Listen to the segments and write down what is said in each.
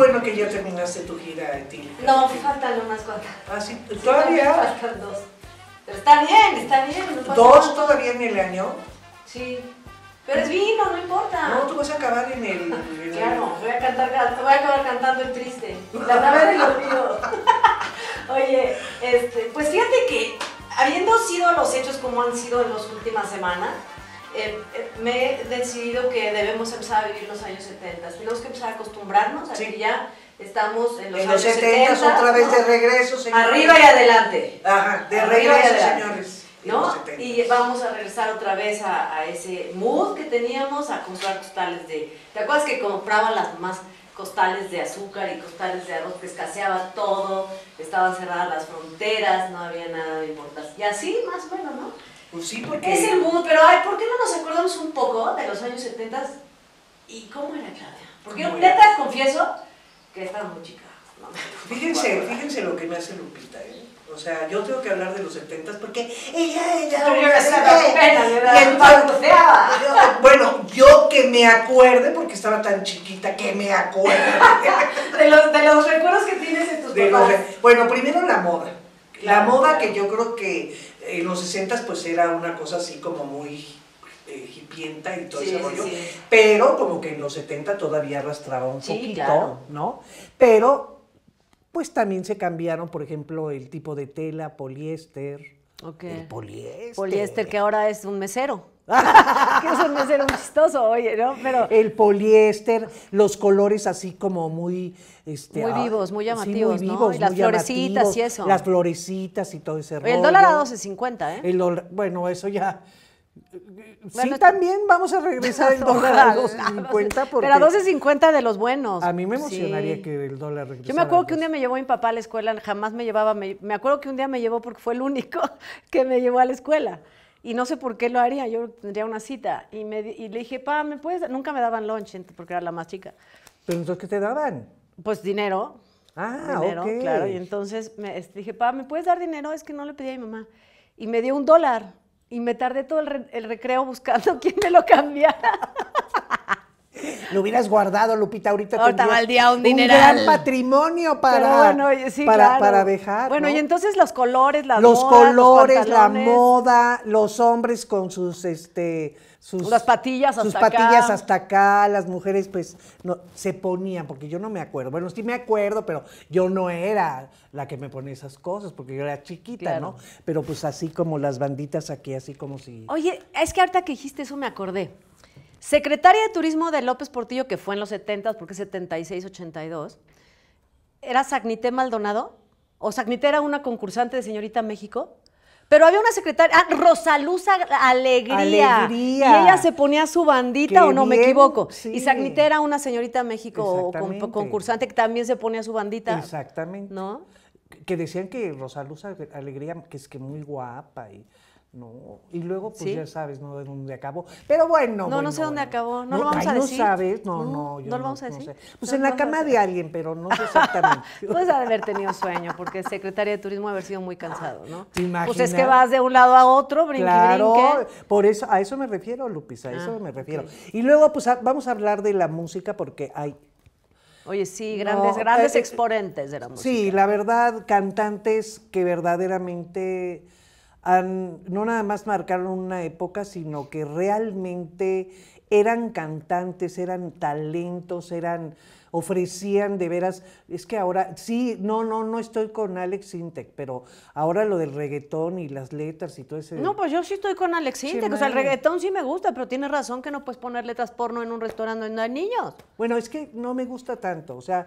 bueno que ya terminaste tu gira etílica. No, faltan nomás cuantas. Ah, sí, todavía. faltan dos. Pero está bien, está bien. No ¿Dos nada. todavía en el año? Sí. Pero es vino, no importa. No, tú vas a acabar en el. claro, voy a cantar, voy a acabar cantando el triste. La en del olvido. Oye, este, pues fíjate que habiendo sido los hechos como han sido en las últimas semanas, Em, em, me he decidido que debemos empezar a vivir los años 70. Tenemos que empezar a acostumbrarnos a que ya estamos en los, años 70, otra vez de regreso, señores. Arriba y adelante. Ajá, de regreso, y señores. ¿No? Y vamos a regresar otra vez a, ese mood que teníamos, a comprar costales de... ¿Te acuerdas que compraban las más costales de azúcar y costales de arroz, que escaseaba todo, estaban cerradas las fronteras, no había nada de importar. Y así más bueno ¿no? Pues sí, porque... Es el mood, pero ay, ¿por qué no nos acordamos un poco de los años 70 y cómo era Claudia? Porque yo neta confieso que estaba muy chica. fíjense, fíjense lo que me hace Lupita, ¿eh? O sea, yo tengo que hablar de los 70 porque ella, ella, bueno, yo que me acuerde, porque estaba tan chiquita, que me acuerde. de, los, de los recuerdos que tienes en tus de bueno, primero la moda. La moda que yo creo que eh, en los 60 pues era una cosa así como muy eh, hipienta y todo ese rollo, pero como que en los 70 todavía arrastraba un poquito, ¿no? Pero pues también se cambiaron, por ejemplo, el tipo de tela, poliéster, el poliéster. Poliéster que ahora es un mesero que eso no es chistoso, oye, ¿no? Pero... El poliéster, los colores así como muy... Este, muy ah, vivos, muy llamativos, Y las florecitas y eso. Las florecitas y todo ese rollo. ¿eh? El dólar a 12.50, ¿eh? El bueno, eso ya... sí, también vamos a regresar el dólar a 12.50. Pero a 12.50 de los buenos. A mí me emocionaría que el dólar regresara. Yo me acuerdo que un día me llevó mi papá a la escuela, jamás me llevaba, me acuerdo que un día me llevó porque fue el único que me llevó a la escuela. Y no sé por qué lo haría, yo tendría una cita. Y, me, le dije, pa, ¿me puedes? Nunca me daban lunch porque era la más chica. ¿Pero entonces qué te daban? Pues dinero. Ah, dinero, claro. Y entonces me este, dije, pa, ¿me puedes dar dinero? Es que no le pedí a mi mamá. Y me dio un dólar. Y me tardé todo el, el recreo buscando quién me lo cambiara. Lo hubieras guardado, Lupita, ahorita te un, dineral. un gran patrimonio para, para, dejar. Bueno, y entonces los colores, la los colores, la moda, los hombres con sus este sus las patillas hasta sus patillas hasta acá, las mujeres pues se ponían porque yo no me acuerdo. Bueno, sí me acuerdo, pero yo no era la que me ponía esas cosas porque yo era chiquita, ¿no? Pero pues así como las banditas aquí, así como si Oye, es que ahorita que dijiste eso me acordé. Secretaria de Turismo de López Portillo, que fue en los 70, porque 76-82, era Sagnité Maldonado, o Sagnite era una concursante de Señorita México, pero había una secretaria, ah, Rosaluz Alegría. Y ella se ponía su bandita, o no me equivoco. Y Sagnité era una señorita México o concursante que también se ponía su bandita. Exactamente. ¿No? Que decían que Rosaluz Alegría, que es que muy guapa y no, y luego pues ya sabes, no de dónde acabó. Pero bueno. No, no sé dónde acabó, no, lo vamos a decir. No sabes, no, no, no no lo vamos a decir. Pues en la cama de alguien, pero no sé exactamente. pues haber tenido sueño, porque secretaria de turismo haber sido muy cansado, ¿no? imaginas? Pues es que vas de un lado a otro, brinque, Claro, por eso, a eso me refiero, Lupis, a eso ah, me refiero. Y luego pues vamos a hablar de la música porque hay Oye, sí, grandes, grandes eh, exponentes de la música. Sí, la verdad, cantantes que verdaderamente no nada más marcaron una época, sino que realmente eran cantantes, eran talentos, eran ofrecían de veras, es que ahora, sí, no, no, no estoy con Alex Intec, pero ahora lo del reggaetón y las letras y todo ese... No, pues yo sí estoy con Alex Intec, o sea, el reggaetón sí me gusta, pero tienes razón que no puedes poner letras porno en un restaurante donde no hay niños. Bueno, es que no me gusta tanto, o sea,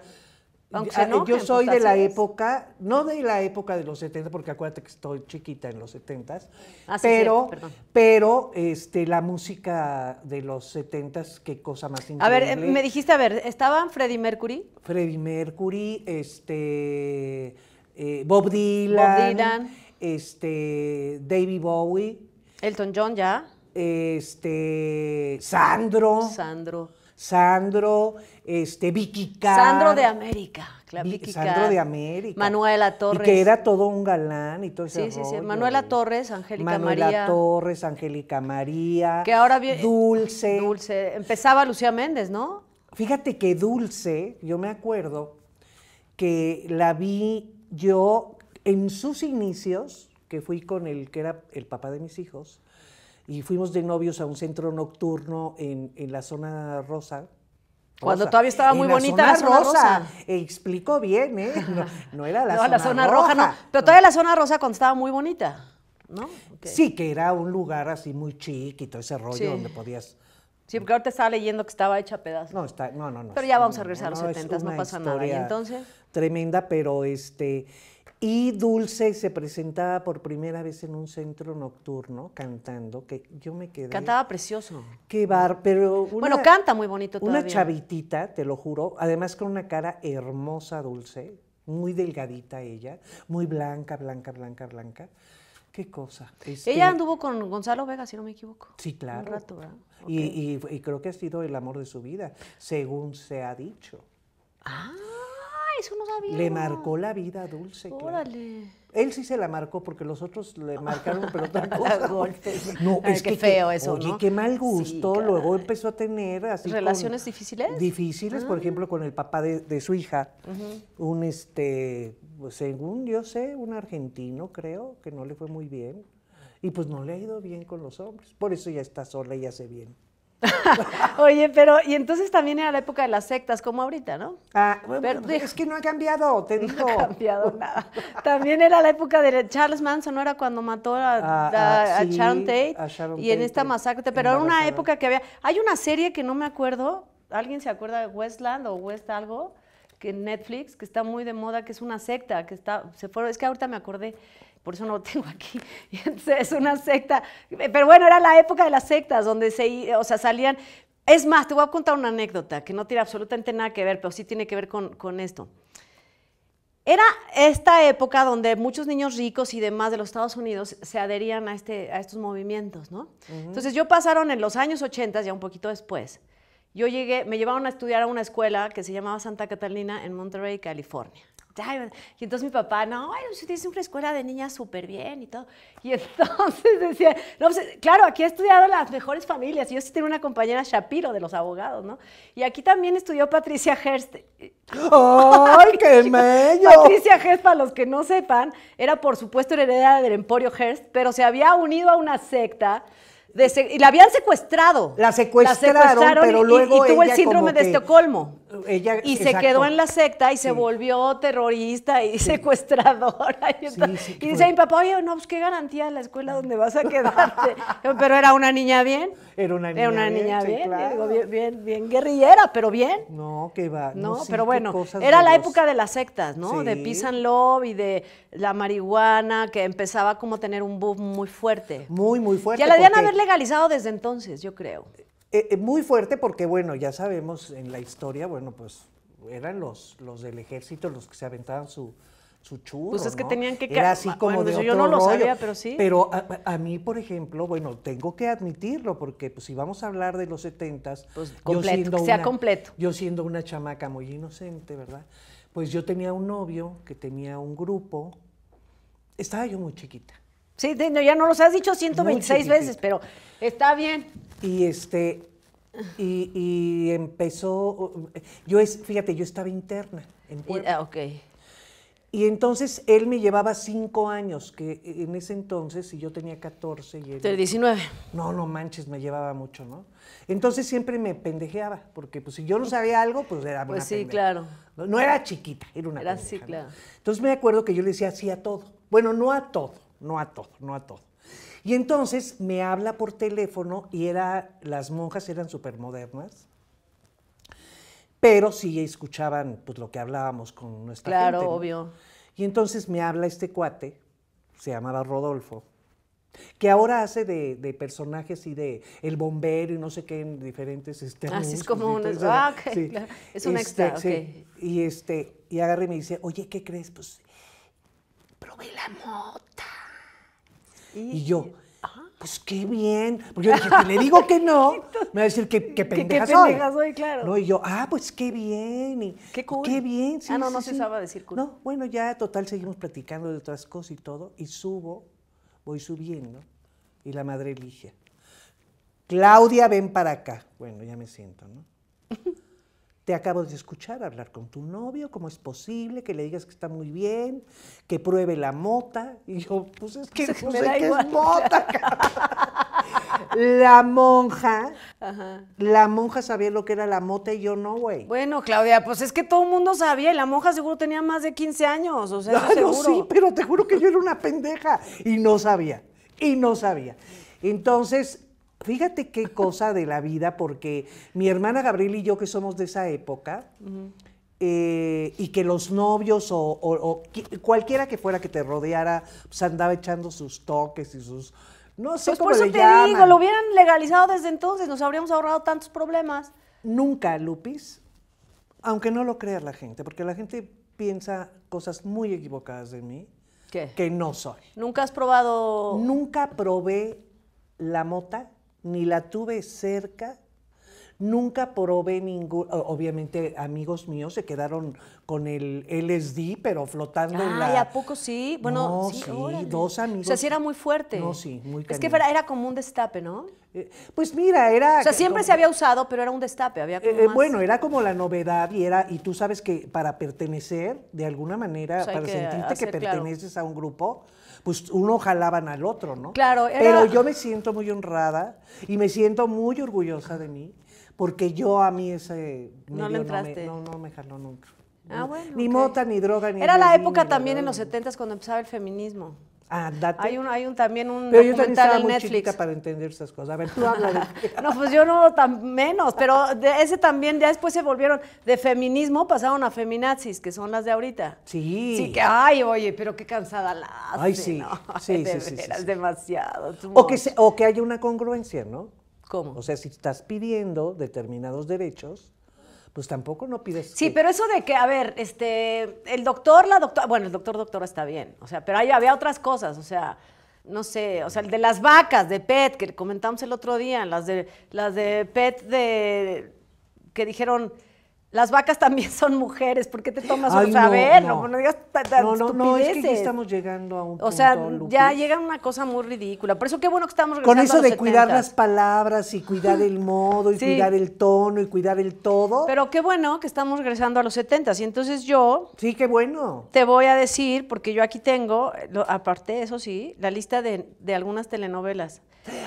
Ah, yo pues, soy de la época, no de la época de los 70, porque acuérdate que estoy chiquita en los 70, ah, pero, este, la música de los 70, qué cosa más increíble. A ver, me dijiste, a ver, ¿estaban Freddie Mercury? Freddie Mercury, este, eh, Bob Dylan, este, David Bowie. Elton John ya. Este, Sandro. Sandro. Sandro, este, Vicky Carr, Sandro de América, claro, Vicky Sandro de América. Manuela Torres. que era todo un galán y todo ese Sí, sí, sí. Manuela Torres, Angélica María. Manuela Torres, Angélica María. Que ahora viene. Dulce. Dulce. Empezaba Lucía Méndez, ¿no? Fíjate que Dulce, yo me acuerdo que la vi yo en sus inicios, que fui con el que era el papá de mis hijos, y fuimos de novios a un centro nocturno en, la zona rosa, Cuando todavía estaba muy bonita la zona, rosa. E Explico bien, ¿eh? No, era la, no, zona, la zona roja. no. Pero todavía la zona rosa cuando estaba muy bonita, ¿no? Sí, que era un lugar así muy chiquito, ese rollo donde podías... Sí, porque ahorita estaba leyendo que estaba hecha a pedazos. No, está, no, no, no. Pero ya vamos a regresar a los 70, no pasa nada. entonces? Tremenda, pero este... Y Dulce se presentaba por primera vez en un centro nocturno cantando, que yo me quedé. Cantaba precioso. Qué bar, pero. bueno, canta muy bonito todavía. Una chavitita, te lo juro, además con una cara hermosa, Dulce, muy delgadita ella, muy blanca, blanca, blanca, blanca. Qué cosa. Este ella anduvo con Gonzalo Vega, si no me equivoco. Sí, claro. Y, y, creo que ha sido el amor de su vida, según se ha dicho. Ah. Le marcó la vida Dulce, Órale. Él sí se la marcó porque los otros le marcaron, pero es que, feo eso. no qué mal gusto. Luego empezó a tener ¿Relaciones difíciles? Difíciles, por ah. ejemplo, con el papá de, su hija. Un este, pues, según yo sé, un argentino, creo, que no le fue muy bien. Y pues no le ha ido bien con los hombres. Por eso ya está sola y hace bien. Oye, pero, y entonces también era la época de las sectas, como ahorita, ¿no? Ah, pues, es que no ha cambiado, te digo. No ha cambiado nada. También era la época de Charles Manson, ¿no? Era cuando mató a, ah, ah, Sharon, Tate, y en esta eh, masacre, pero era una época que había. Hay una serie que no me acuerdo, ¿alguien se acuerda de Westland o West algo? Que en Netflix, que está muy de moda, que es una secta, que está, se fueron, es que ahorita me acordé, por eso no lo tengo aquí. es una secta. Pero bueno, era la época de las sectas, donde se, o sea, salían. Es más, te voy a contar una anécdota que no tiene absolutamente nada que ver, pero sí tiene que ver con, esto. Era esta época donde muchos niños ricos y demás de los Estados Unidos se adherían a, este, a estos movimientos, ¿no? Entonces yo pasaron en los años 80, ya un poquito después, yo llegué, me llevaron a estudiar a una escuela que se llamaba Santa Catalina en Monterey, California. Y entonces mi papá, no, tiene una escuela de niñas súper bien y todo. Y entonces decía, no, pues, claro, aquí he estudiado las mejores familias. Y yo sí tengo una compañera Shapiro de los abogados, ¿no? Y aquí también estudió Patricia Hearst ¡Ay, qué mello! Patricia Hearst para los que no sepan, era por supuesto heredera del Emporio Hearst pero se había unido a una secta y la habían secuestrado. La secuestraron, y, tuvo el síndrome de Estocolmo. Ella, y se quedó en la secta y se volvió terrorista y secuestradora. Y, dice mi papá, oye, no, pues qué garantía la escuela donde vas a quedarte. pero era una niña bien. Era una niña era una bien. Niña bien, bien, guerrillera, pero bien. No, que va. No, pero bueno, era la época de las sectas, ¿no? De Peace and Love y de la marihuana, que empezaba como a tener un boom muy fuerte. Muy, muy fuerte. Ya la Diana verle legalizado desde entonces, yo creo. Eh, eh, muy fuerte porque, bueno, ya sabemos en la historia, bueno, pues eran los, los del ejército los que se aventaban su, su churro, Pues es que tenían que... Era así como pues Yo no lo sabía, pero sí. Pero a, mí, por ejemplo, bueno, tengo que admitirlo, porque pues, si vamos a hablar de los setentas... Pues completo, que sea completo. Yo siendo una chamaca muy inocente, ¿verdad? Pues yo tenía un novio que tenía un grupo... Estaba yo muy chiquita. Sí, ya no los has dicho 126 veces, pero está bien. Y este, y, empezó, yo es, fíjate, yo estaba interna en ah, ok. Y entonces él me llevaba cinco años, que en ese entonces, si yo tenía 14 y él... 19. No, no manches, me llevaba mucho, ¿no? Entonces siempre me pendejeaba, porque pues si yo no sabía algo, pues era Pues sí, claro. No, era chiquita, era una Era claro. Entonces me acuerdo que yo le decía sí a todo. Bueno, no a todo, no a todo, no a todo. Y entonces me habla por teléfono y era, las monjas eran súper modernas, pero sí escuchaban pues, lo que hablábamos con nuestra gente. Claro, obvio. Y entonces me habla este cuate, se llamaba Rodolfo, que ahora hace de, personajes y de el bombero y no sé qué en diferentes este, Así ah, es como un ah, es un este, extra, Y este y agarré y me dice, "Oye, ¿qué crees? Pues probé la mota." Y, yo, pues qué bien. Porque yo dije, si le digo que no, me va a decir que, pendeja, soy. No, y yo, ah, pues qué bien. Pues, qué bien. ah, no, no se usaba decir No, bueno, ya total seguimos platicando de otras cosas y todo. Y subo, voy subiendo. Y la madre elige. Claudia, ven para acá. Bueno, ya me siento, ¿no? Te acabo de escuchar hablar con tu novio, ¿cómo es posible que le digas que está muy bien, que pruebe la mota? Y yo, pues es que no pues, sé pues, qué es mota. la monja, la monja sabía lo que era la mota y yo no, güey. Bueno, Claudia, pues es que todo el mundo sabía y la monja seguro tenía más de 15 años, o sea, ah, sí, pero te juro que yo era una pendeja y no sabía, y no sabía. Entonces, Fíjate qué cosa de la vida, porque mi hermana Gabriel y yo, que somos de esa época, eh, y que los novios o, cualquiera que fuera que te rodeara, pues andaba echando sus toques y sus. No sé pues cómo por eso te digo, lo hubieran legalizado desde entonces, nos habríamos ahorrado tantos problemas. Nunca, Lupis, aunque no lo crea la gente, porque la gente piensa cosas muy equivocadas de mí. Que no soy. ¿Nunca has probado? Nunca probé la mota ni la tuve cerca, nunca probé ningún, obviamente amigos míos se quedaron con el LSD, pero flotando en la... ¿a poco sí? Bueno, sí, dos amigos. O sea, sí era muy fuerte. No, sí, muy fuerte. Es que era, era como un destape, ¿no? Eh, pues mira, era... O sea, siempre se había usado, pero era un destape, había eh, eh, Bueno, era como la novedad y era, y tú sabes que para pertenecer, de alguna manera, pues para sentirte que perteneces a un grupo, pues uno jalaban al otro, ¿no? Claro, Pero yo me siento muy honrada y me siento muy orgullosa de mí, porque yo a mí ese... No me entraste. No, no, me jaló nunca. Ah, bueno, ni mota, ni droga, ni... Era la época también en los 70 cuando empezaba el feminismo. Ah, hay un, hay un también un pero documental Netflix. para entender esas cosas. A ver, tú habla no, pues yo no tan menos, pero ese también ya después se volvieron de feminismo pasaron a feminazis, que son las de ahorita. Sí. Sí que ay, oye, pero qué cansada la hace, Ay, sí. Sí, demasiado. O que o que haya una congruencia, ¿no? ¿Cómo? O sea, si estás pidiendo determinados derechos, pues tampoco no pides. Sí, pero eso de que, a ver, este, el doctor, la doctora, bueno, el doctor, doctora está bien, o sea, pero ahí había otras cosas, o sea, no sé, o sea, el de las vacas de PET que comentamos el otro día, las de, las de PET de, que dijeron las vacas también son mujeres, ¿por qué te tomas un saber? No, no digas no, no, es que estamos llegando a un O sea, ya llega una cosa muy ridícula. Por eso qué bueno que estamos Con a los de cuidar las palabras y cuidar el modo y cuidar el tono y cuidar el todo. Pero qué bueno que estamos regresando a los 70 y entonces yo Sí, qué bueno. Te voy a decir porque yo aquí tengo aparte eso sí, la lista de, algunas telenovelas.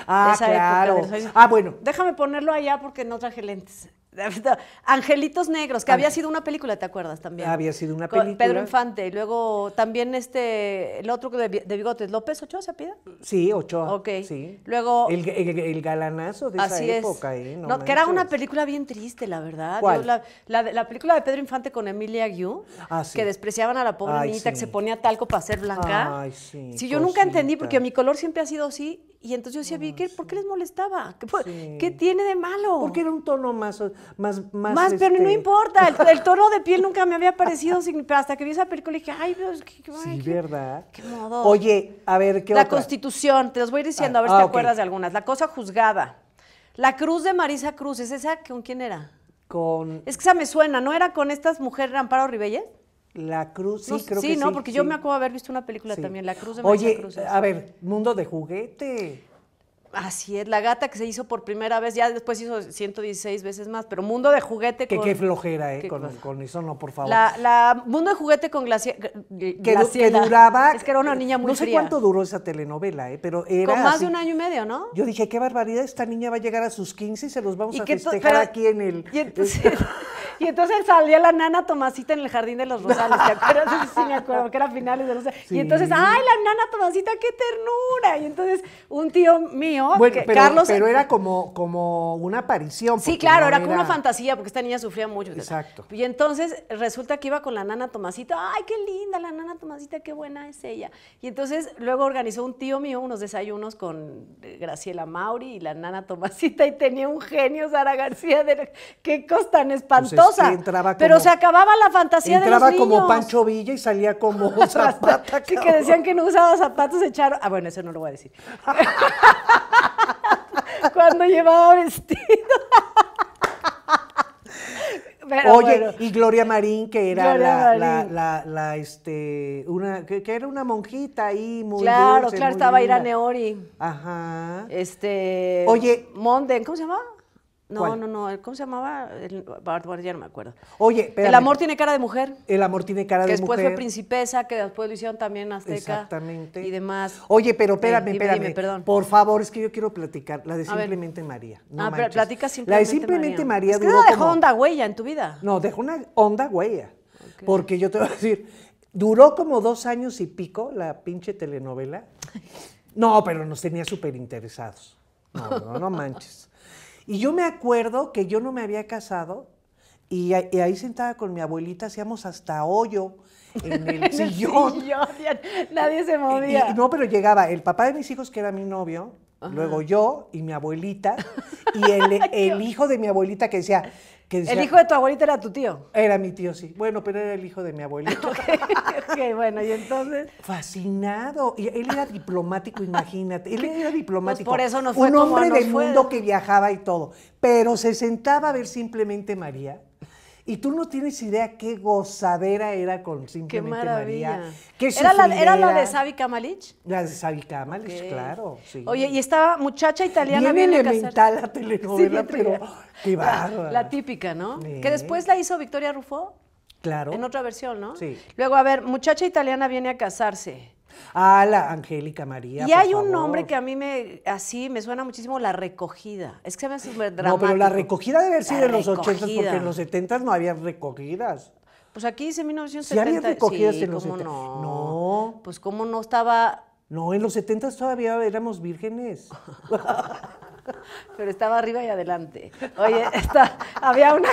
Ah, claro. ah, bueno. Déjame ponerlo allá porque no traje lentes. Angelitos Negros, que había sido una película, ¿te acuerdas también? Había sido una película. Con Pedro Infante, y luego también este, el otro de, bigotes, López Ochoa, ¿se pide? Sí, Ochoa. Ok. Sí. Luego... El, galanazo de esa época. ¿eh? no que era una película bien triste, la verdad. la, película de Pedro Infante con Emilia Yu, ah, que despreciaban a la pobre niña que se ponía talco para ser blanca. Ay, sí. yo nunca entendí, porque mi color siempre ha sido así, y entonces yo decía, ah, ¿por qué les molestaba? ¿Qué, tiene de malo? Porque era un tono más... Más, pero este, no importa, el, tono de piel nunca me había parecido, hasta que vi esa película dije, ay, Dios, pues, qué, qué, Sí, verdad. Qué modo. Oye, a ver, ¿qué La Constitución, te los voy diciendo, ah, a ver si te acuerdas de algunas. La cosa juzgada. La cruz de Marisa Cruz, ¿es esa con quién era? Con... Es que esa me suena, ¿no era con estas mujeres Amparo Ribelles? La Cruz, sí, creo que sí. Sí, no, porque yo me acuerdo de haber visto una película también, La Cruz de Oye, a este. ver, Mundo de Juguete. Así es, la gata que se hizo por primera vez, ya después hizo 116 veces más, pero Mundo de Juguete que, con... Qué flojera, ¿eh? con, con, eso no, por favor. La, Mundo de Juguete con glacia, que, duraba... Es que era una niña muy No sé cuánto duró esa telenovela, ¿eh? Pero era Con más de un año y medio, ¿no? Yo dije, qué barbaridad, esta niña va a llegar a sus 15 y se los vamos a festejar aquí en el... Y entonces salía la nana Tomasita en el jardín de los Rosales, ¿te acuerdas? Sí, me acuerdo, que era finales de los Y entonces, ¡ay, la nana Tomasita, qué ternura! Y entonces, un tío mío, pero, Carlos. Pero era como, como una aparición. Sí, claro, era como una fantasía, porque esta niña sufría mucho. Exacto. Y entonces, resulta que iba con la nana Tomasita, ¡ay, qué linda la nana Tomasita, qué buena es ella! Y entonces, luego organizó un tío mío unos desayunos con eh, Graciela Mauri y la nana Tomasita, y tenía un genio, Sara García, de, qué cosa tan espantosa. Pues Entraba pero se acababa la fantasía de los Entraba como Pancho Villa y salía como Zapata. que decían que no usaba zapatos echaron. Ah, bueno, eso no lo voy a decir. Cuando llevaba vestido. Oye, y Gloria Marín, que era la, este, una, que, era una monjita ahí, muy Claro, claro, estaba Ira Neori. Ajá. Este. Oye. Monden, ¿cómo se llamaba? No, no, no. ¿Cómo se llamaba? El, ya no me acuerdo. Oye, pero El amor tiene cara de mujer. El amor tiene cara de mujer. después fue princesa, que después lo hicieron también azteca. Exactamente. Y demás. Oye, pero espérame, espérame. perdón. Por favor, es que yo quiero platicar la de Simplemente María. No ah, pero platica Simplemente María. La de Simplemente María. María es que dejó onda huella en tu vida. No, dejó una onda huella. Porque yo te voy a decir, duró como dos años y pico la pinche telenovela. No, pero nos tenía súper interesados. No, no, no manches. Y yo me acuerdo que yo no me había casado y, ahí sentada con mi abuelita hacíamos hasta hoyo en el sillón. nadie se movía. no, pero llegaba el papá de mis hijos, que era mi novio, luego yo y mi abuelita, y el, el, hijo de mi abuelita que decía, el hijo de tu abuelita era tu tío. Era mi tío, sí. Bueno, pero era el hijo de mi abuelito. ok, bueno, y entonces. Fascinado. Y él era diplomático, imagínate. Él era pues diplomático. por eso no fue Un hombre del mundo que viajaba y todo. Pero se sentaba a ver simplemente María y tú no tienes idea qué gozadera era con Simplemente María. Qué ¿Era, la, ¿Era la de Xavi Kamalich? La de Savi Kamalich, claro. Oye, y estaba muchacha italiana... Bien elemental la telenovela, pero qué La típica, ¿no? Que después la hizo Victoria Rufo. Claro. En otra versión, ¿no? Sí. Luego, a ver, muchacha italiana viene a casarse a la Angélica María. Y hay un nombre que a mí me así me suena muchísimo la recogida. Es que se me hace súper dramático. No, pero la recogida debe haber sido en los 80 porque en los 70 no había recogidas. Pues aquí dice 1970. ¿Sí había recogidas en No. no. Pues cómo no estaba... No, en los 70 todavía éramos vírgenes. pero estaba arriba y adelante. Oye, había, una,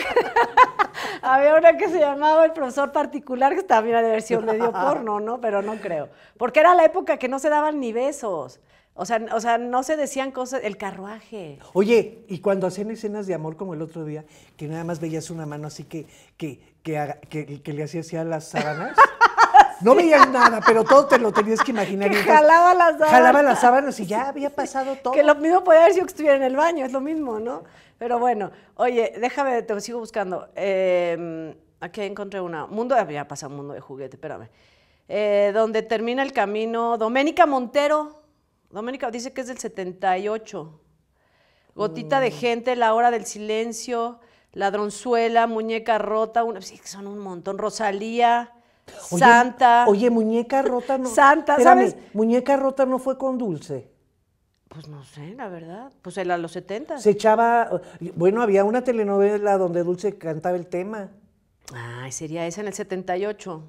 había una que se llamaba el profesor particular, que estaba también de versión medio porno, ¿no? Pero no creo. Porque era la época que no se daban ni besos. O sea, o sea, no se decían cosas, el carruaje. Oye, y cuando hacían escenas de amor como el otro día, que nada más veías una mano así que, que, que, que, le hacía así a las sábanas. No veías nada, pero todo te lo tenías que imaginar. Que jalaba las sábanas. Jalaba las sábanas y ya había pasado todo. Que lo mismo puede haber sido que estuviera en el baño, es lo mismo, ¿no? Pero bueno, oye, déjame, te sigo buscando. Em, aquí encontré una. Mundo, había pasado un mundo de juguete, espérame. Eh, donde termina el camino. Doménica Montero. Doménica dice que es del 78. Gotita de mm. gente, la hora del silencio, ladronzuela, muñeca rota, una, sí, son un montón. Rosalía, Santa. Oye, muñeca rota no. Santa, ¿sabes? Muñeca rota no fue con dulce. Pues no sé, la verdad. Pues era a los 70. Se echaba. Bueno, había una telenovela donde Dulce cantaba el tema. Ay, sería esa en el 78.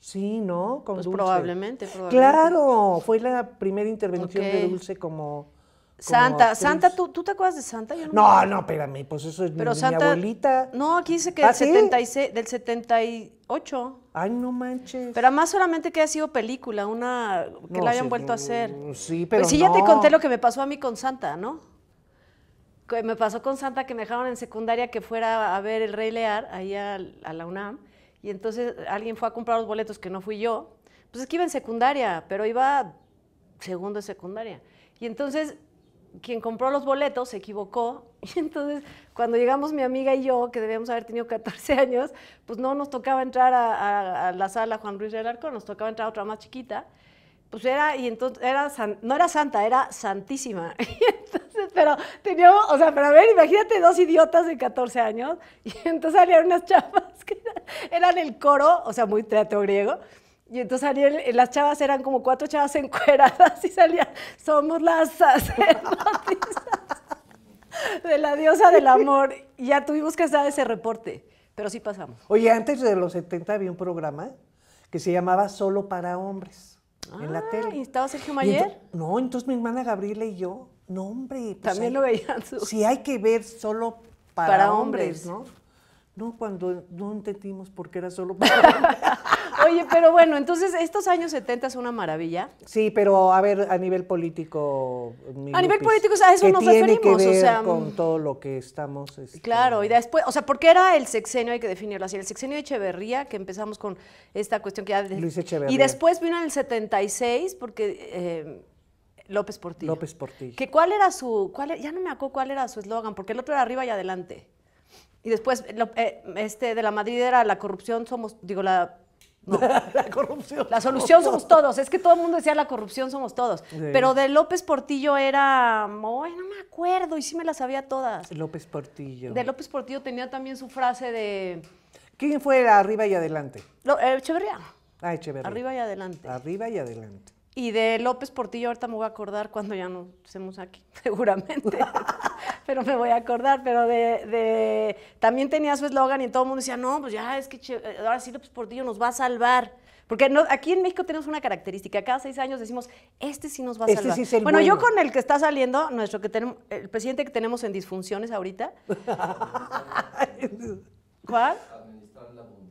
Sí, ¿no? Con pues Probablemente, Claro, fue la primera intervención de Dulce como Santa, Santa, ¿tú, te acuerdas de Santa? Yo no, no, espérame, pues eso es Pero mi, Santa, abuelita. No, aquí dice que ¿Ah, del, 76, del 78. Ay, no manches. Pero además solamente que ha sido película, una que la hayan vuelto a mm, hacer. Sí, pues pero Pues sí, ya te conté lo que me pasó a mí con Santa, ¿no? me pasó con Santa que me dejaron en secundaria que fuera a ver El Rey Lear, ahí a la UNAM, y entonces alguien fue a comprar los boletos que no fui yo. Pues es que iba en secundaria, pero iba segundo de secundaria. Y entonces quien compró los boletos se equivocó. Y entonces, cuando llegamos mi amiga y yo, que debíamos haber tenido 14 años, pues no nos tocaba entrar a, la sala Juan Ruiz del Arco, nos tocaba entrar a otra más chiquita. Pues era, y entonces, era no era santa, era santísima. entonces, pero teníamos, o sea, pero a ver, imagínate dos idiotas de 14 años, y entonces salían unas chapas que eran el coro, o sea, muy teatro griego, y entonces salían, eh, las chavas eran como cuatro chavas encueradas y salían, somos las sacerdotisas de la diosa del amor. Y ya tuvimos que hacer ese reporte, pero sí pasamos. Oye, antes de los 70 había un programa que se llamaba Solo para Hombres en la ah, tele. ¿Y estaba Sergio Mayer? no, entonces mi hermana Gabriela y yo, no hombre. Pues También lo veían. si Sí hay que ver Solo para, hombres, hombres, ¿no? No, cuando no entendimos por qué era Solo para Hombres. Oye, pero bueno, entonces estos años 70 son una maravilla. Sí, pero a ver, a nivel político. a nivel político, o sea, a eso nos referimos. o sea, con mm, todo lo que estamos. Este, claro, y después, o sea, porque era el sexenio, hay que definirlo así, el sexenio de Echeverría, que empezamos con esta cuestión que ya. Luis Echeverría. Y después vino en el 76, porque. Eh, López Portillo. López Portillo. Que cuál era su, cuál, e, ya no me acuerdo cuál era su eslogan, porque el otro era arriba y adelante. Y después, eh, este de la Madrid era la corrupción somos, digo, la no, la corrupción. La solución somos todos. Es que todo el mundo decía la corrupción somos todos. Pero de López Portillo era, ay, no me acuerdo, y sí me las sabía todas. López Portillo. De López Portillo tenía también su frase de... ¿Quién fue arriba y adelante? Eh, Echeverría. Ah, Echeverría. Arriba y adelante. Arriba y adelante. Y de López Portillo, ahorita me voy a acordar cuando ya no estemos aquí, seguramente. pero me voy a acordar, pero de, de también tenía su eslogan y todo el mundo decía, no, pues ya es que eh, ahora sí pues por dios nos va a salvar. Porque no, aquí en México tenemos una característica, cada seis años decimos, este sí nos va a este salvar. bueno, bueno, yo con el que está saliendo, nuestro que tenemos, el presidente que tenemos en disfunciones ahorita. ¿Cuál?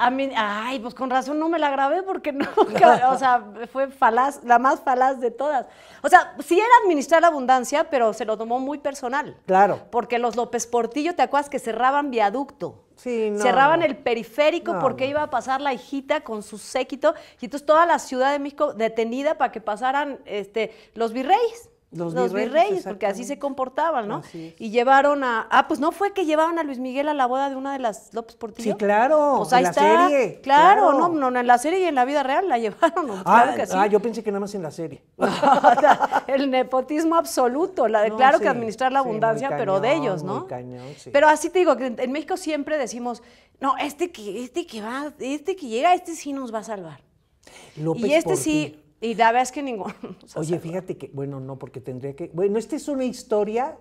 A mí, ay, pues con razón no me la grabé porque no, o sea, fue falaz, la más falaz de todas. O sea, sí era administrar abundancia, pero se lo tomó muy personal. Claro. Porque los López Portillo, ¿te acuerdas que cerraban viaducto? Sí, no. Cerraban el periférico porque iba a pasar la hijita con su séquito y entonces toda la Ciudad de México detenida para que pasaran este, los virreyes. Los, virreyes, porque así se comportaban, ¿no? Y llevaron a. Ah, pues no fue que llevaron a Luis Miguel a la boda de una de las López Portillo. Sí, claro. O pues, ahí está. Claro, No, no, en la serie y en la vida real la llevaron. ah, claro que sí. ah, yo pensé que nada más en la serie. El nepotismo absoluto. La, de, claro que administrar la abundancia, pero de ellos, ¿no? Pero así te digo, en México siempre decimos, no, este que, este que va, este que llega, este sí nos va a salvar. López y este sí y da vez que ninguno. Oye, fíjate que, bueno, no, porque tendría que. Bueno, esta es una historia.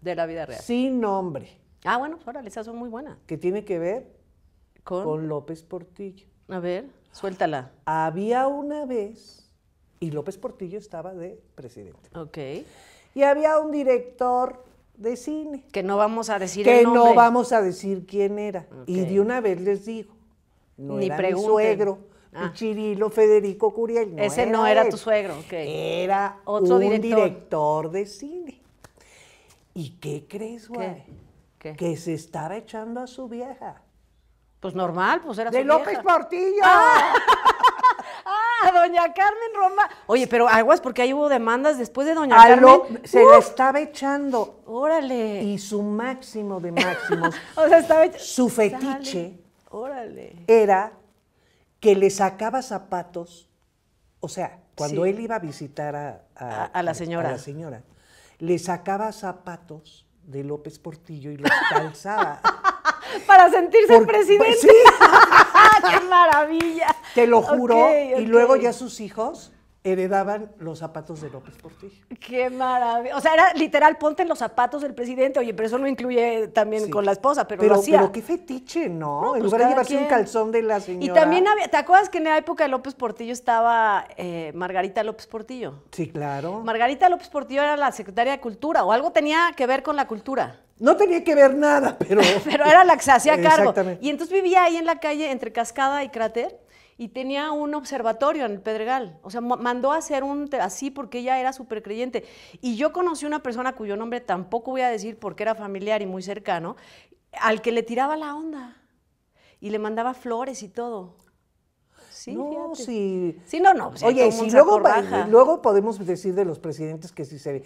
De la vida real. Sin nombre. Ah, bueno, órale, esas son muy buena. Que tiene que ver con, López Portillo. A ver, suéltala. Había una vez, y López Portillo estaba de presidente. Ok. Y había un director de cine. Que no vamos a decir el nombre. no vamos a decir quién era. Y de una vez les digo, Ni era mi suegro Ah. Chirilo Federico Curiel. Ese no era tu suegro, ¿ok? Era Otro director. de cine. ¿Y qué crees, güey? ¿Qué? Que se estaba echando a su vieja. Pues normal, pues era de López Portillo. Ah. ah. doña Carmen Roma. Oye, pero aguas porque ahí hubo demandas después de doña Carmen. se lo estaba echando. Órale. Y su máximo de máximos. o sea, estaba Su fetiche. Órale. Era que le sacaba zapatos, o sea, cuando él iba a visitar a, la señora. la señora, le sacaba zapatos de López Portillo y los calzaba. Para sentirse presidente. Pues, ¡Qué maravilla! Te lo juro. Y luego ya sus hijos heredaban los zapatos de López Portillo. Qué maravilla. O sea, era literal, ponte en los zapatos del presidente. Oye, pero eso no incluye también con la esposa, pero, pero lo hacía. Pero qué fetiche, ¿no? en pues lugar de llevarse un calzón de la señora. Y también había, ¿te acuerdas que en la época de López Portillo estaba eh, Margarita López Portillo? Sí, claro. Margarita López Portillo era la secretaria de Cultura, o algo tenía que ver con la cultura. No tenía que ver nada, pero... pero era la que se hacía cargo. Exactamente. Y entonces vivía ahí en la calle entre Cascada y Cráter y tenía un observatorio en el Pedregal. O sea, mandó a hacer un así porque ella era súper creyente. Y yo conocí una persona cuyo nombre tampoco voy a decir porque era familiar y muy cercano, al que le tiraba la onda y le mandaba flores y todo. No, sí. no, no. Oye, si eh, luego, podemos decir de los presidentes que si se.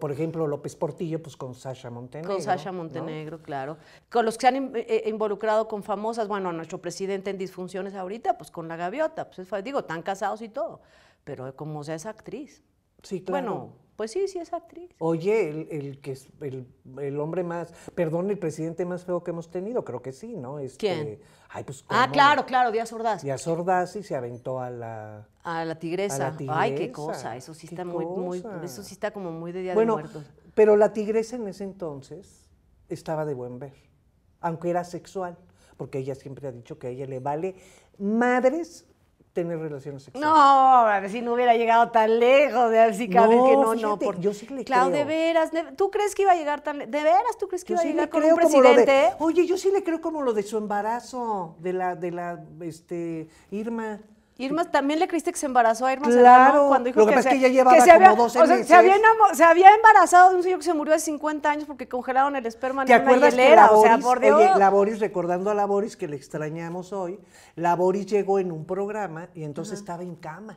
Por ejemplo, López Portillo, pues con Sasha Montenegro. Con Sasha Montenegro, claro. Con los que se han eh, eh, involucrado con famosas, bueno, nuestro presidente en disfunciones ahorita, pues con la gaviota, pues digo, están casados y todo. Pero como sea es actriz. Sí, claro. Bueno, pues sí, sí es actriz. Oye, el, que es el, hombre más, perdón, el presidente más feo que hemos tenido, creo que sí, ¿no? Este, ¿Quién? Ay, pues, Ah, claro, claro, Díaz Ordaz. Díaz Ordaz y se aventó a la a la tigresa. Ay, qué cosa, eso sí está muy, muy, eso sí está como muy de día bueno, de muertos. Pero la tigresa en ese entonces estaba de buen ver, aunque era sexual, porque ella siempre ha dicho que a ella le vale madres tener relaciones sexuales. No, a ver si no hubiera llegado tan lejos, de así cada no, que no, no. Por... Yo sí le Clau, creo. de veras, ¿tú crees que iba a llegar tan lejos? ¿De veras tú crees que iba a llegar con un presidente? oye, yo sí le creo como lo de su embarazo, de la, de la, este, Irma. Irma también le creíste que se embarazó a Irma claro, cuando dijo lo que, se, que llevaba como había, Se había, embarazado de un señor que se murió hace 50 años porque congelaron el esperma ¿Te en una hielera. o sea, por Dios. Oye, la Boris, recordando a la Boris, que le extrañamos hoy, la Boris llegó en un programa y entonces estaba en cama.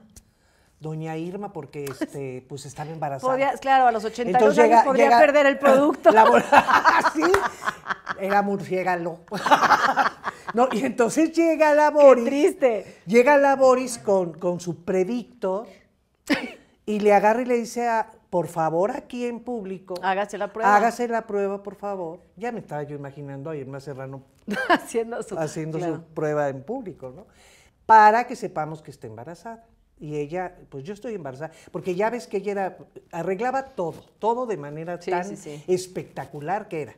Doña Irma, porque este, pues estaba embarazada. claro, a los 82 años podría perder el producto. La, sí, era murciélago. No, y entonces llega la Boris. Llega la Boris con, con su predicto y le agarra y le dice a, por favor, aquí en público. Hágase la prueba. Hágase la prueba, por favor. Ya me estaba yo imaginando a Irma Serrano haciendo, su, haciendo prueba en público, ¿no? Para que sepamos que está embarazada. Y ella, pues yo estoy embarazada, porque ya ves que ella arreglaba todo, todo de manera tan espectacular que era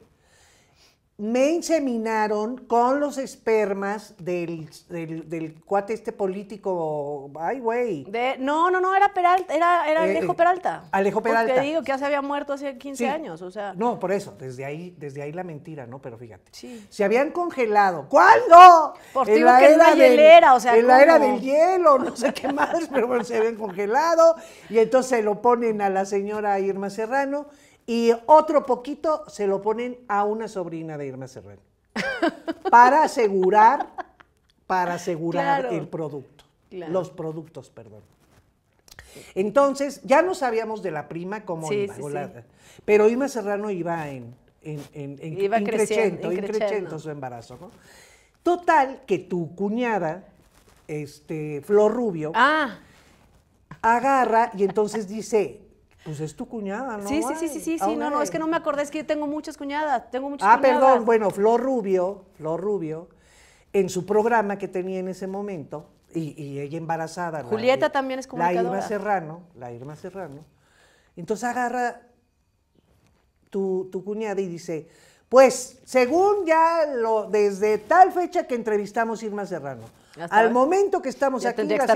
me inseminaron con los espermas del, del, cuate este político, ay güey. No, no, no, era Peralta, era, eh, Alejo Peralta. Eh, Alejo pues Peralta. Porque digo que ya se había muerto hace 15 años, o sea. No, por eso, desde ahí, desde ahí la mentira, ¿no? Pero fíjate. Sí. Se habían congelado. ¿Cuándo? Por ti, la era o sea. la era del hielo, no sé qué más, pero bueno, se habían congelado. Y entonces lo ponen a la señora Irma Serrano y otro poquito se lo ponen a una sobrina de Irma Serrano para asegurar, para asegurar el producto, los productos, perdón. Entonces, ya no sabíamos de la prima como sí, sí, pero Irma Serrano iba en, en, en, su embarazo, ¿no? Total, que tu cuñada, este, Flor Rubio, ah. agarra y entonces dice, pues es tu cuñada, ¿no? Sí, sí, sí, sí, sí, no, no, es que no me acordé, es que yo tengo muchas cuñadas, tengo muchas ah, perdón, bueno, Flor Rubio, Flor Rubio, en su programa que tenía en ese momento, y, ella embarazada. Julieta también es comunicadora. La Irma Serrano, la Irma Serrano. Entonces agarra tu, tu cuñada y dice, pues según ya lo, desde tal fecha que entrevistamos Irma Serrano, al momento que estamos aquí, la,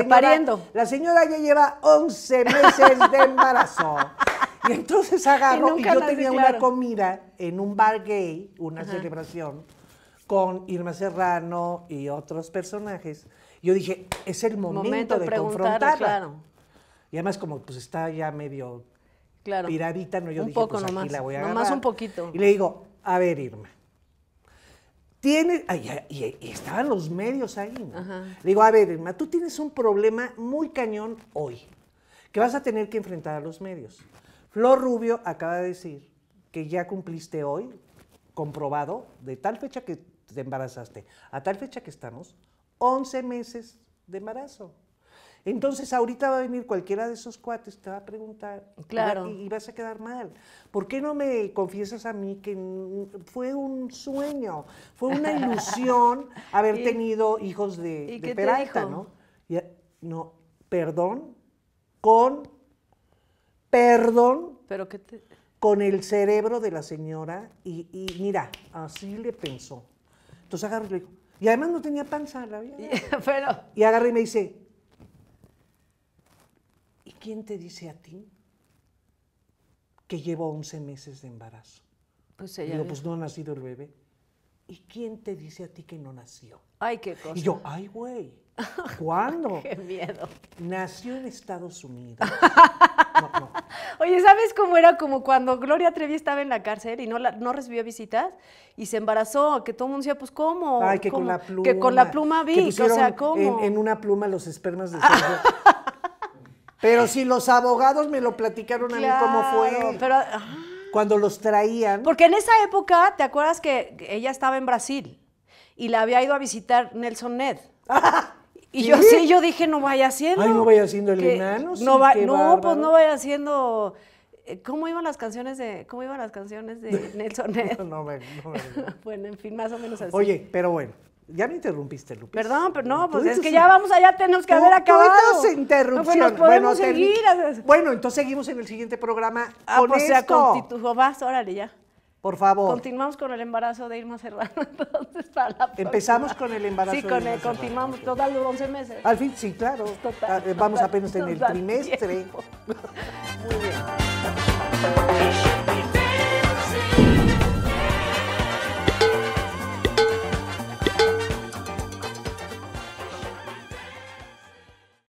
señora, ya lleva 11 meses de embarazo. y entonces agarro, y, yo tenía una comida en un bar gay, una celebración, con Irma Serrano y otros personajes. Yo dije, es el momento, de confrontarla. Y además, como pues está ya medio claro. piradita, yo un dije, pues aquí la voy a agarrar. Nomás un poquito. Y le digo, a ver, Irma, tiene, y, estaban los medios ahí. Le digo, a ver, Irma, tú tienes un problema muy cañón hoy, que vas a tener que enfrentar a los medios. Flor Rubio acaba de decir que ya cumpliste hoy, comprobado, de tal fecha que te embarazaste, a tal fecha que estamos, 11 meses de embarazo. Entonces ahorita va a venir cualquiera de esos cuates, te va a preguntar claro. y, vas a quedar mal. ¿Por qué no me confiesas a mí que fue un sueño, fue una ilusión haber tenido hijos de, Peralta, ¿no? no, perdón, con, perdón, pero qué con el cerebro de la señora y, mira, así le pensó. Entonces agarré y le dijo, y además no tenía panza la vida. Y agarré y me dice, ¿Quién te dice a ti que llevo 11 meses de embarazo? Pues ella. pues no ha nacido el bebé. ¿Y quién te dice a ti que no nació? Ay, qué cosa. Y yo, ay, güey. ¿Cuándo? qué miedo. Nació en Estados Unidos. Oye, ¿sabes cómo era como cuando Gloria Trevi estaba en la cárcel y no, recibió visitas y se embarazó? Que todo el mundo decía, pues, ¿cómo? Ay, que con la pluma. Que con la pluma vi, o sea, ¿cómo? En, una pluma los espermas de Pero si los abogados me lo platicaron a mí cómo fue. Ah. cuando los traían. Porque en esa época, ¿te acuerdas que ella estaba en Brasil y la había ido a visitar Nelson Ned? y yo sí, yo dije, no vaya siendo. Ay, no vaya siendo el enano. Sí, no, no pues no vaya siendo. Eh, ¿Cómo iban las canciones de, cómo iban las canciones de Nelson Ned? no, no, no, Bueno, en fin, más o menos así. Oye, pero bueno, ya me interrumpiste, Lupis. Perdón, pero no, pues es que ya vamos allá, tenemos que haber acabado. interrupción. No, pues bueno, Bueno, entonces seguimos en el siguiente programa ah, con pues esto. vas, órale ya. Por favor. Continuamos con el embarazo de Irma Serrano, entonces, para la Empezamos con el embarazo sí, con de Irma el, continuamos total los 11 meses. Al fin, sí, claro. Ah, eh, vamos apenas en el trimestre. Muy bien.